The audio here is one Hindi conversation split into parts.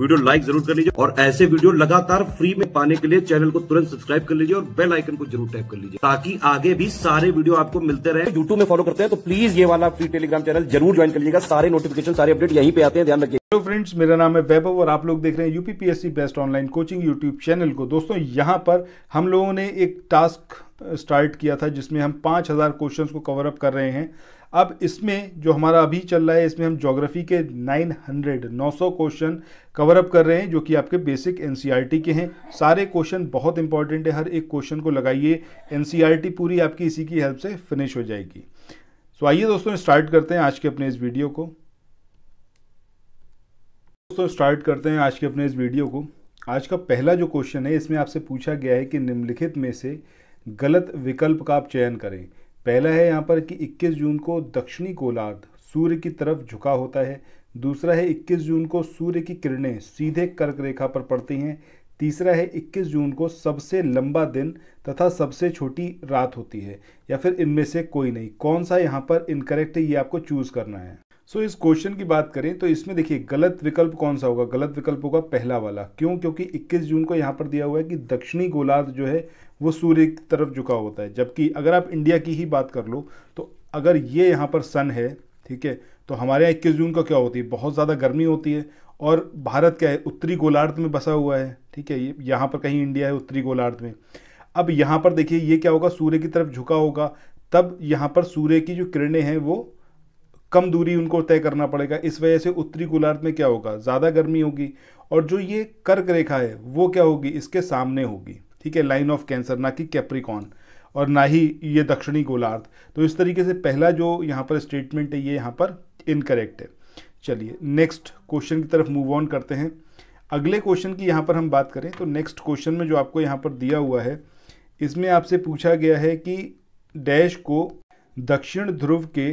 वीडियो लाइक जरूर कर लीजिए और ऐसे वीडियो लगातार फ्री में पाने के लिए चैनल को तुरंत सब्सक्राइब कर लीजिए और बेल आइकन को जरूर टैप कर लीजिए ताकि आगे भी सारे वीडियो आपको मिलते रहे यूट्यूब में फॉलो करते हैं तो प्लीज ये वाला फ्री टेलीग्राम चैनल जरूर ज्वाइन कर लीजिएगा सारे नोटिफिकेशन सारे अपडेट यहीं पे आते हैं ध्यान रखिए हेलो फ्रेंड्स मेरा नाम है वैभव और आप लोग देख रहे हैं UPPSC best online coaching YouTube channel को दोस्तों यहाँ पर हम लोगों ने एक टास्क स्टार्ट किया था जिसमें हम पांच हज़ार क्वेश्चन को कवर अप कर रहे हैं अब इसमें जो हमारा अभी चल रहा है इसमें हम जोग्राफी के 900 900 क्वेश्चन कवर अप कर रहे हैं जो कि आपके बेसिक एन e के हैं सारे क्वेश्चन बहुत इंपॉर्टेंट है हर एक क्वेश्चन को लगाइए एन e पूरी आपकी इसी की हेल्प से फिनिश हो जाएगी सो आइए दोस्तों स्टार्ट करते हैं आज के अपने इस वीडियो को दोस्तों स्टार्ट करते हैं आज के अपने इस वीडियो को आज का पहला जो क्वेश्चन है इसमें आपसे पूछा गया है कि निम्नलिखित में से गलत विकल्प का आप चयन करें पहला है यहाँ पर कि 21 जून को दक्षिणी गोलार्ध सूर्य की तरफ झुका होता है दूसरा है 21 जून को सूर्य की किरणें सीधे कर्क रेखा पर पड़ती हैं तीसरा है 21 जून को सबसे लंबा दिन तथा सबसे छोटी रात होती है या फिर इनमें से कोई नहीं कौन सा यहाँ पर इनकरेक्ट है ये आपको चूज़ करना है सो इस क्वेश्चन की बात करें तो इसमें देखिए गलत विकल्प कौन सा होगा गलत विकल्प होगा पहला वाला क्यों क्योंकि 21 जून को यहाँ पर दिया हुआ है कि दक्षिणी गोलार्ध जो है वो सूर्य की तरफ झुका होता है जबकि अगर आप इंडिया की ही बात कर लो तो अगर ये यहाँ पर सन है ठीक है तो हमारे यहाँ इक्कीस जून को क्या होती है बहुत ज़्यादा गर्मी होती है और भारत क्या है उत्तरी गोलार्ध में बसा हुआ है ठीक है ये यहाँ पर कहीं इंडिया है उत्तरी गोलार्ध में अब यहाँ पर देखिए ये क्या होगा सूर्य की तरफ झुका होगा तब यहाँ पर सूर्य की जो किरणें हैं वो कम दूरी उनको तय करना पड़ेगा इस वजह से उत्तरी गोलार्ध में क्या होगा ज़्यादा गर्मी होगी और जो ये कर्क रेखा है वो क्या होगी इसके सामने होगी ठीक है लाइन ऑफ कैंसर ना कि कैप्रिकॉन और ना ही ये दक्षिणी गोलार्ध तो इस तरीके से पहला जो यहाँ पर स्टेटमेंट है ये यहाँ पर इनकरेक्ट है चलिए नेक्स्ट क्वेश्चन की तरफ मूव ऑन करते हैं अगले क्वेश्चन की यहाँ पर हम बात करें तो नेक्स्ट क्वेश्चन में जो आपको यहाँ पर दिया हुआ है इसमें आपसे पूछा गया है कि डैश को दक्षिण ध्रुव के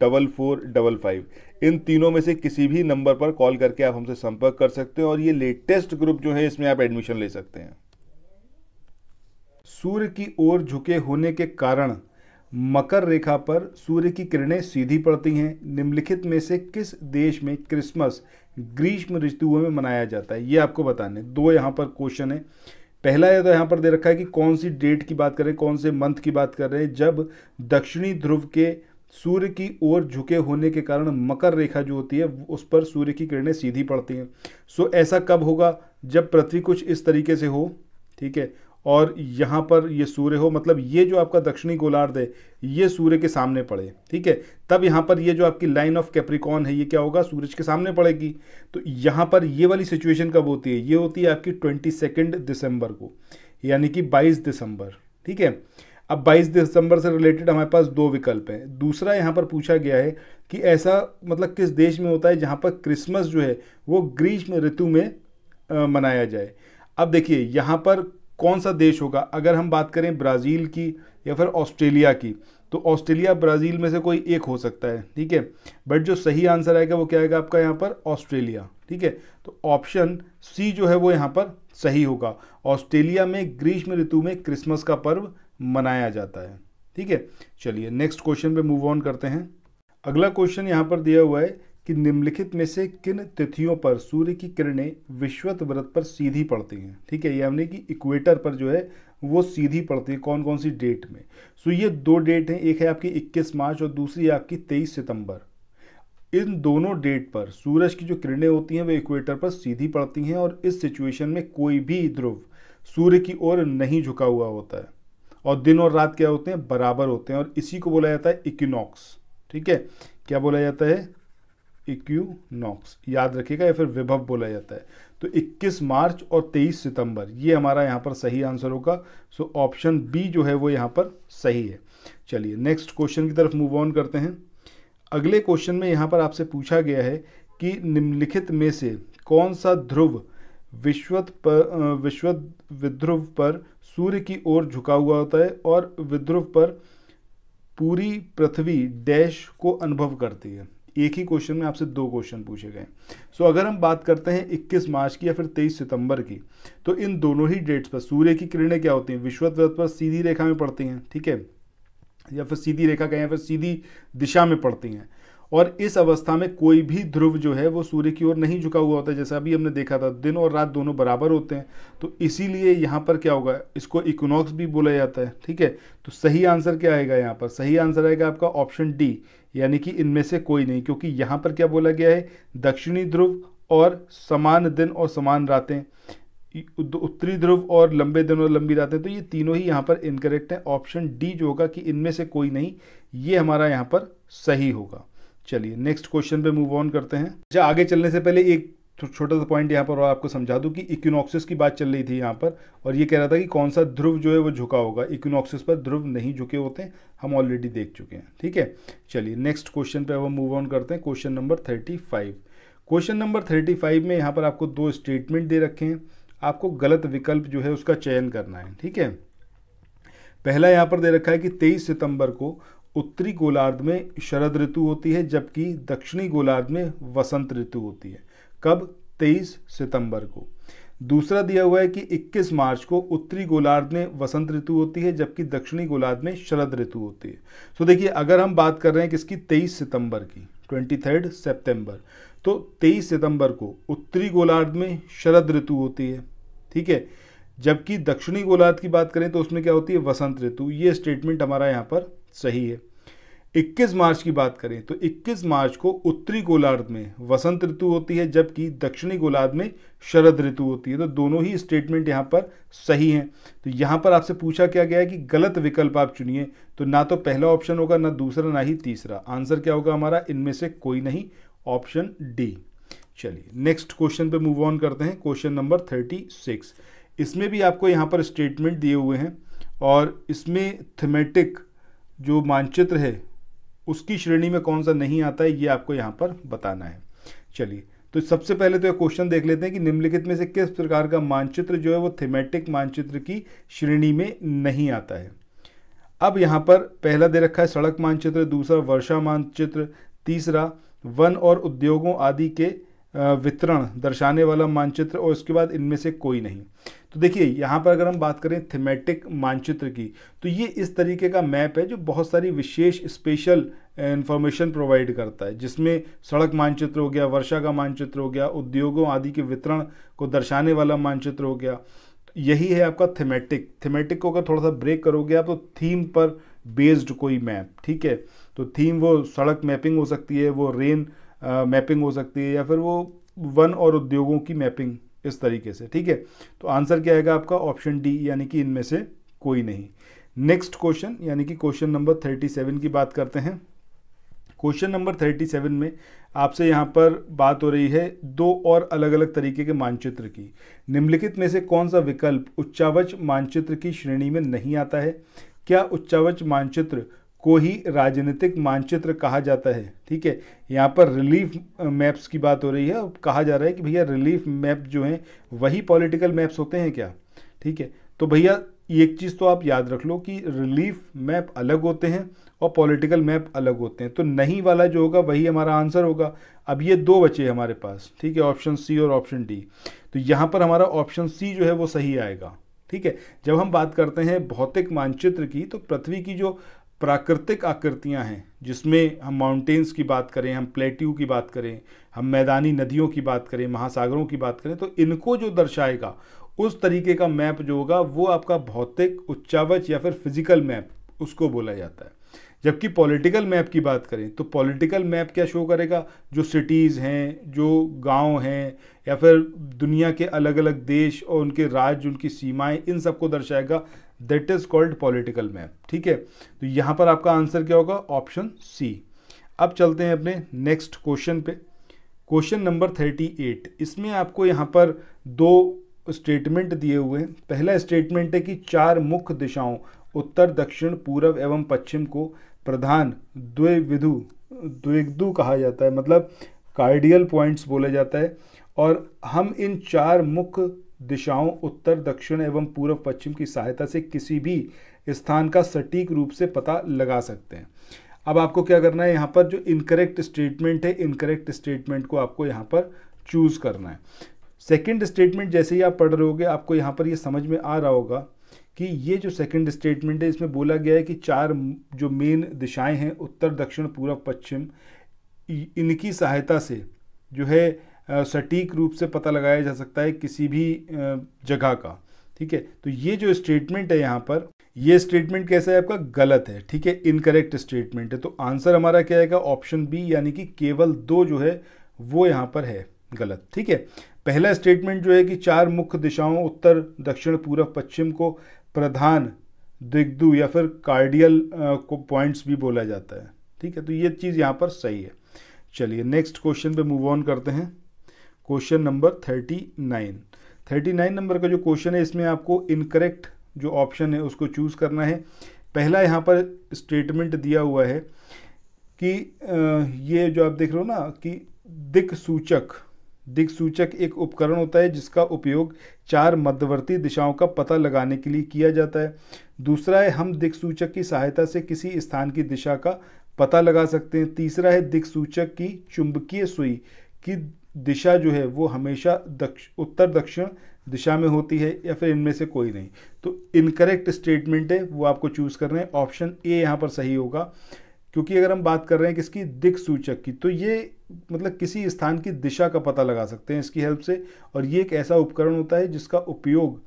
डबल फोर डबल फाइव इन तीनों में से किसी भी नंबर पर कॉल करके आप हमसे संपर्क कर सकते हैं और ये लेटेस्ट ग्रुप जो है इसमें आप एडमिशन ले सकते हैं सूर्य की ओर झुके होने के कारण मकर रेखा पर सूर्य की किरणें सीधी पड़ती हैं निम्नलिखित में से किस देश में क्रिसमस ग्रीष्म ऋतुओं में मनाया जाता है ये आपको बताने दो यहाँ पर क्वेश्चन है पहला यह तो यहाँ पर दे रखा है कि कौन सी डेट की बात करें कौन से मंथ की बात कर रहे हैं जब दक्षिणी ध्रुव के सूर्य की ओर झुके होने के कारण मकर रेखा जो होती है उस पर सूर्य की किरणें सीधी पड़ती हैं सो ऐसा कब होगा जब पृथ्वी कुछ इस तरीके से हो ठीक है और यहाँ पर ये सूर्य हो मतलब ये जो आपका दक्षिणी गोलार्ध है ये सूर्य के सामने पड़े ठीक है तब यहाँ पर ये जो आपकी लाइन ऑफ कैप्रिकॉन है ये क्या होगा सूरज के सामने पड़ेगी तो यहाँ पर ये वाली सिचुएशन कब होती है ये होती है आपकी ट्वेंटी सेकेंड दिसंबर को यानी कि बाईस दिसंबर ठीक है अब 22 दिसंबर से रिलेटेड हमारे पास दो विकल्प हैं दूसरा यहाँ पर पूछा गया है कि ऐसा मतलब किस देश में होता है जहाँ पर क्रिसमस जो है वो ग्रीष्म ऋतु में आ, मनाया जाए अब देखिए यहाँ पर कौन सा देश होगा अगर हम बात करें ब्राज़ील की या फिर ऑस्ट्रेलिया की तो ऑस्ट्रेलिया ब्राज़ील में से कोई एक हो सकता है ठीक है बट जो सही आंसर आएगा वो क्या आएगा आपका यहाँ पर ऑस्ट्रेलिया ठीक है तो ऑप्शन सी जो है वो यहाँ पर सही होगा ऑस्ट्रेलिया में ग्रीष्म ऋतु में क्रिसमस का पर्व मनाया जाता है ठीक है चलिए नेक्स्ट क्वेश्चन पे मूव ऑन करते हैं अगला क्वेश्चन यहाँ पर दिया हुआ है कि निम्नलिखित में से किन तिथियों पर सूर्य की किरणें विश्वत व्रत पर सीधी पड़ती हैं ठीक है यानी कि इक्वेटर पर जो है वो सीधी पड़ती है कौन कौन सी डेट में सो ये दो डेट हैं एक है आपकी 21 मार्च और दूसरी आपकी 23 सितंबर इन दोनों डेट पर सूरज की जो किरणें होती हैं वे इक्वेटर पर सीधी पड़ती हैं और इस सिचुएशन में कोई भी ध्रुव सूर्य की ओर नहीं झुका हुआ होता है और दिन और रात क्या होते हैं बराबर होते हैं और इसी को बोला जाता है इक्विनॉक्स ठीक है क्या बोला जाता है इक्विनॉक्स याद रखिएगा या फिर विभव बोला जाता है तो 21 मार्च और 23 सितंबर ये हमारा यहाँ पर सही आंसर होगा सो ऑप्शन बी जो है वो यहाँ पर सही है चलिए नेक्स्ट क्वेश्चन की तरफ मूव ऑन करते हैं अगले क्वेश्चन में यहाँ पर आपसे पूछा गया है कि निम्नलिखित में से कौन सा ध्रुव विश्वत पर विश्वत विद्रुव पर सूर्य की ओर झुका हुआ होता है और विद्रुव पर पूरी पृथ्वी डैश को अनुभव करती है एक ही क्वेश्चन में आपसे दो क्वेश्चन पूछे गए सो अगर हम बात करते हैं 21 मार्च की या फिर 23 सितंबर की तो इन दोनों ही डेट्स पर सूर्य की किरणें क्या होती हैं विश्वत व्रत पर सीधी रेखा में पड़ती हैं ठीक है या फिर सीधी रेखा कहें या फिर सीधी दिशा में पड़ती हैं और इस अवस्था में कोई भी ध्रुव जो है वो सूर्य की ओर नहीं झुका हुआ होता है जैसा अभी हमने देखा था दिन और रात दोनों बराबर होते हैं तो इसीलिए यहाँ पर क्या होगा इसको इकोनॉक्स भी बोला जाता है ठीक है तो सही आंसर क्या आएगा यहाँ पर सही आंसर आएगा आपका ऑप्शन डी यानी कि इनमें से कोई नहीं क्योंकि यहाँ पर क्या बोला गया है दक्षिणी ध्रुव और समान दिन और समान रातें उत्तरी ध्रुव और लंबे दिन और लंबी रातें तो ये तीनों ही यहाँ पर इनकरेक्ट हैं ऑप्शन डी जो होगा कि इनमें से कोई नहीं ये हमारा यहाँ पर सही होगा चलिए नेक्स्ट क्वेश्चन पे मूव ऑन करते हैं अच्छा आगे चलने से पहले एक छोटा सा पॉइंट यहाँ पर और आपको समझा दूँ कि इक्विनॉक्सिस की बात चल रही थी यहाँ पर और ये कह रहा था कि कौन सा ध्रुव जो है वो झुका होगा इक्विनॉक्सिस पर ध्रुव नहीं झुके होते हम ऑलरेडी देख चुके हैं ठीक है चलिए नेक्स्ट क्वेश्चन पे हम मूव ऑन करते हैं question number thirty five question number thirty five में यहाँ पर आपको दो स्टेटमेंट दे रखे हैं आपको गलत विकल्प जो है उसका चयन करना है ठीक है पहला यहाँ पर दे रखा है कि 23 सितंबर को उत्तरी गोलार्ध में शरद ऋतु होती है जबकि दक्षिणी गोलार्ध में वसंत ऋतु होती है कब 23 सितंबर को दूसरा दिया हुआ है कि 21 मार्च को उत्तरी गोलार्ध में वसंत ऋतु होती है जबकि दक्षिणी गोलार्ध में शरद ऋतु होती है सो तो देखिए अगर हम बात कर रहे हैं किसकी 23 सितंबर की 23 सितंबर तो 23 सितंबर को उत्तरी गोलार्ध में शरद ऋतु होती है ठीक है जबकि दक्षिणी गोलार्ध की बात करें तो उसमें क्या होती है वसंत ऋतु ये स्टेटमेंट हमारा यहाँ पर सही है 21 मार्च की बात करें तो 21 मार्च को उत्तरी गोलार्ध में वसंत ऋतु होती है जबकि दक्षिणी गोलार्ध में शरद ऋतु होती है तो दोनों ही स्टेटमेंट यहाँ पर सही हैं तो यहाँ पर आपसे पूछा क्या गया है कि गलत विकल्प आप चुनिए तो ना तो पहला ऑप्शन होगा ना दूसरा ना ही तीसरा आंसर क्या होगा हमारा इनमें से कोई नहीं ऑप्शन डी चलिए नेक्स्ट क्वेश्चन पर मूव ऑन करते हैं क्वेश्चन नंबर थर्टी सिक्स इसमें भी आपको यहाँ पर स्टेटमेंट दिए हुए हैं और इसमें थीमेटिक जो मानचित्र है उसकी श्रेणी में कौन सा नहीं आता है ये आपको यहाँ पर बताना है चलिए तो सबसे पहले तो एक क्वेश्चन देख लेते हैं कि निम्नलिखित में से किस प्रकार का मानचित्र जो है वो थीमेटिक मानचित्र की श्रेणी में नहीं आता है अब यहाँ पर पहला दे रखा है सड़क मानचित्र दूसरा वर्षा मानचित्र तीसरा वन और उद्योगों आदि के वितरण दर्शाने वाला मानचित्र और उसके बाद इनमें से कोई नहीं तो देखिए यहाँ पर अगर हम बात करें थीमेटिक मानचित्र की तो ये इस तरीके का मैप है जो बहुत सारी विशेष स्पेशल इन्फॉर्मेशन प्रोवाइड करता है जिसमें सड़क मानचित्र हो गया वर्षा का मानचित्र हो गया उद्योगों आदि के वितरण को दर्शाने वाला मानचित्र हो गया यही है आपका थीमेटिक थीमेटिक को अगर थोड़ा सा ब्रेक करोगे आप तो थीम पर बेस्ड कोई मैप ठीक है तो थीम वो सड़क मैपिंग हो सकती है वो रेन मैपिंग eh, हो सकती है या फिर वो वन और उद्योगों की मैपिंग इस तरीके से ठीक है तो आंसर क्या आएगा आपका ऑप्शन डी यानी कि इनमें से कोई नहीं नेक्स्ट क्वेश्चन यानी कि क्वेश्चन नंबर थर्टी सेवन की बात करते हैं क्वेश्चन नंबर थर्टी सेवन में आपसे यहाँ पर बात हो रही है दो और अलग अलग तरीके के मानचित्र की निम्नलिखित में से कौन सा विकल्प उच्चावच मानचित्र की श्रेणी में नहीं आता है क्या उच्चावच मानचित्र को ही राजनीतिक मानचित्र कहा जाता है ठीक है यहाँ पर रिलीफ मैप्स की बात हो रही है कहा जा रहा है कि भैया रिलीफ मैप जो हैं वही पॉलिटिकल मैप्स होते हैं क्या ठीक है तो भैया एक चीज़ तो आप याद रख लो कि रिलीफ मैप अलग होते हैं और पॉलिटिकल मैप अलग होते हैं तो नहीं वाला जो होगा वही हमारा आंसर होगा अब ये दो बचे हमारे पास ठीक है ऑप्शन सी और ऑप्शन डी तो यहाँ पर हमारा ऑप्शन सी जो है वो सही आएगा ठीक है जब हम बात करते हैं भौतिक मानचित्र की तो पृथ्वी की जो प्राकृतिक आकृतियां हैं जिसमें हम माउंटेन्स की बात करें हम प्लेट्यू की बात करें हम मैदानी नदियों की बात करें महासागरों की बात करें तो इनको जो दर्शाएगा उस तरीके का मैप जो होगा वो आपका भौतिक उच्चावच या फिर फिजिकल मैप उसको बोला जाता है जबकि पॉलिटिकल मैप की बात करें तो पॉलिटिकल मैप क्या शो करेगा जो सिटीज़ हैं जो गांव हैं या फिर दुनिया के अलग अलग देश और उनके राज्य उनकी सीमाएं इन सबको दर्शाएगा that is called political map ठीक है तो यहाँ पर आपका आंसर क्या होगा ऑप्शन सी अब चलते हैं अपने नेक्स्ट क्वेश्चन पे क्वेश्चन नंबर थर्टी एट इसमें आपको यहाँ पर दो स्टेटमेंट दिए हुए हैं पहला स्टेटमेंट है कि चार मुख्य दिशाओं उत्तर दक्षिण पूर्व एवं पश्चिम को प्रधान द्विविधु द्विग्धु कहा जाता है मतलब कार्डियल पॉइंट्स बोला जाता है और हम इन चार मुख्य दिशाओं उत्तर दक्षिण एवं पूर्व पश्चिम की सहायता से किसी भी स्थान का सटीक रूप से पता लगा सकते हैं अब आपको क्या करना है यहाँ पर जो इनकरेक्ट स्टेटमेंट है इनकरेक्ट स्टेटमेंट को आपको यहाँ पर चूज़ करना है सेकंड स्टेटमेंट जैसे ही आप पढ़ रहे होगे आपको यहाँ पर ये यह समझ में आ रहा होगा कि ये जो सेकंड स्टेटमेंट है इसमें बोला गया है कि चार जो मेन दिशाएं हैं उत्तर दक्षिण पूर्व पश्चिम इनकी सहायता से जो है सटीक रूप से पता लगाया जा सकता है किसी भी जगह का ठीक है तो ये जो स्टेटमेंट है यहाँ पर ये स्टेटमेंट कैसा है आपका गलत है ठीक है इनकरेक्ट स्टेटमेंट है तो आंसर हमारा क्या आएगा ऑप्शन बी यानी कि केवल दो जो है वो यहाँ पर है गलत ठीक है पहला स्टेटमेंट जो है कि चार मुख्य दिशाओं उत्तर दक्षिण पूर्व पश्चिम को प्रधान दिग्दु या फिर कार्डियल को पॉइंट्स भी बोला जाता है ठीक है तो ये चीज़ यहाँ पर सही है चलिए नेक्स्ट क्वेश्चन पे मूव ऑन करते हैं question number thirty nine thirty nine number का जो क्वेश्चन है इसमें आपको इनकरेक्ट जो ऑप्शन है उसको चूज़ करना है पहला यहाँ पर स्टेटमेंट दिया हुआ है कि ये जो आप देख रहे हो ना कि दिक सूचक दिक सूचक एक उपकरण होता है जिसका उपयोग चार मध्यवर्ती दिशाओं का पता लगाने के लिए किया जाता है दूसरा है हम दिक सूचक की सहायता से किसी स्थान की दिशा का पता लगा सकते हैं तीसरा है दिक सूचक की चुंबकीय सुई कि दिशा जो है वो हमेशा दक्ष उत्तर दक्षिण दिशा में होती है या फिर इनमें से कोई नहीं तो इनकरेक्ट स्टेटमेंट है वो आपको चूज़ कर रहे हैं ऑप्शन ए यहाँ पर सही होगा क्योंकि अगर हम बात कर रहे हैं किसकी दिख सूचक की तो ये मतलब किसी स्थान की दिशा का पता लगा सकते हैं इसकी हेल्प से और ये एक ऐसा उपकरण होता है जिसका उपयोग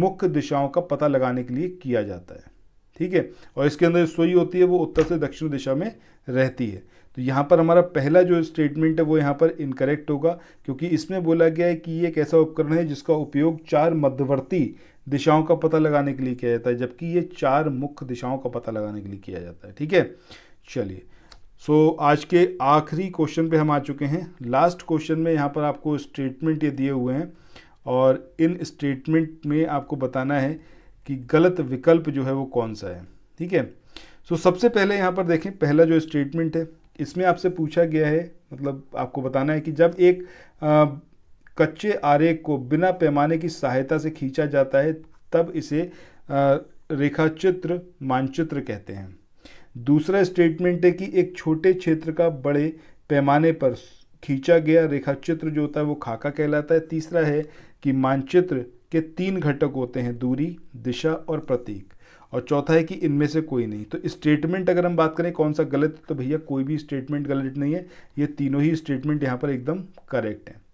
मुख्य दिशाओं का पता लगाने के लिए किया जाता है ठीक है और इसके अंदर सोई होती है वो उत्तर से दक्षिण दिशा में रहती है तो यहाँ पर हमारा पहला जो स्टेटमेंट है वो यहाँ पर इनकरेक्ट होगा क्योंकि इसमें बोला गया है कि ये एक ऐसा उपकरण है जिसका उपयोग चार मध्यवर्ती दिशाओं का पता लगाने के लिए किया जाता है जबकि ये चार मुख्य दिशाओं का पता लगाने के लिए किया जाता है ठीक है चलिए सो so, आज के आखिरी क्वेश्चन पे हम आ चुके हैं लास्ट क्वेश्चन में यहाँ पर आपको स्टेटमेंट ये दिए हुए हैं और इन स्टेटमेंट में आपको बताना है कि गलत विकल्प जो है वो कौन सा है ठीक है सो सबसे पहले यहाँ पर देखें पहला जो स्टेटमेंट है इसमें आपसे पूछा गया है मतलब आपको बताना है कि जब एक आ, कच्चे आरेख को बिना पैमाने की सहायता से खींचा जाता है तब इसे रेखाचित्र मानचित्र कहते हैं दूसरा स्टेटमेंट है कि एक छोटे क्षेत्र का बड़े पैमाने पर खींचा गया रेखाचित्र जो होता है वो खाका कहलाता है तीसरा है कि मानचित्र के तीन घटक होते हैं दूरी दिशा और प्रतीक और चौथा है कि इनमें से कोई नहीं तो स्टेटमेंट अगर हम बात करें कौन सा गलत तो भैया कोई भी स्टेटमेंट गलत नहीं है ये तीनों ही स्टेटमेंट यहाँ पर एकदम करेक्ट हैं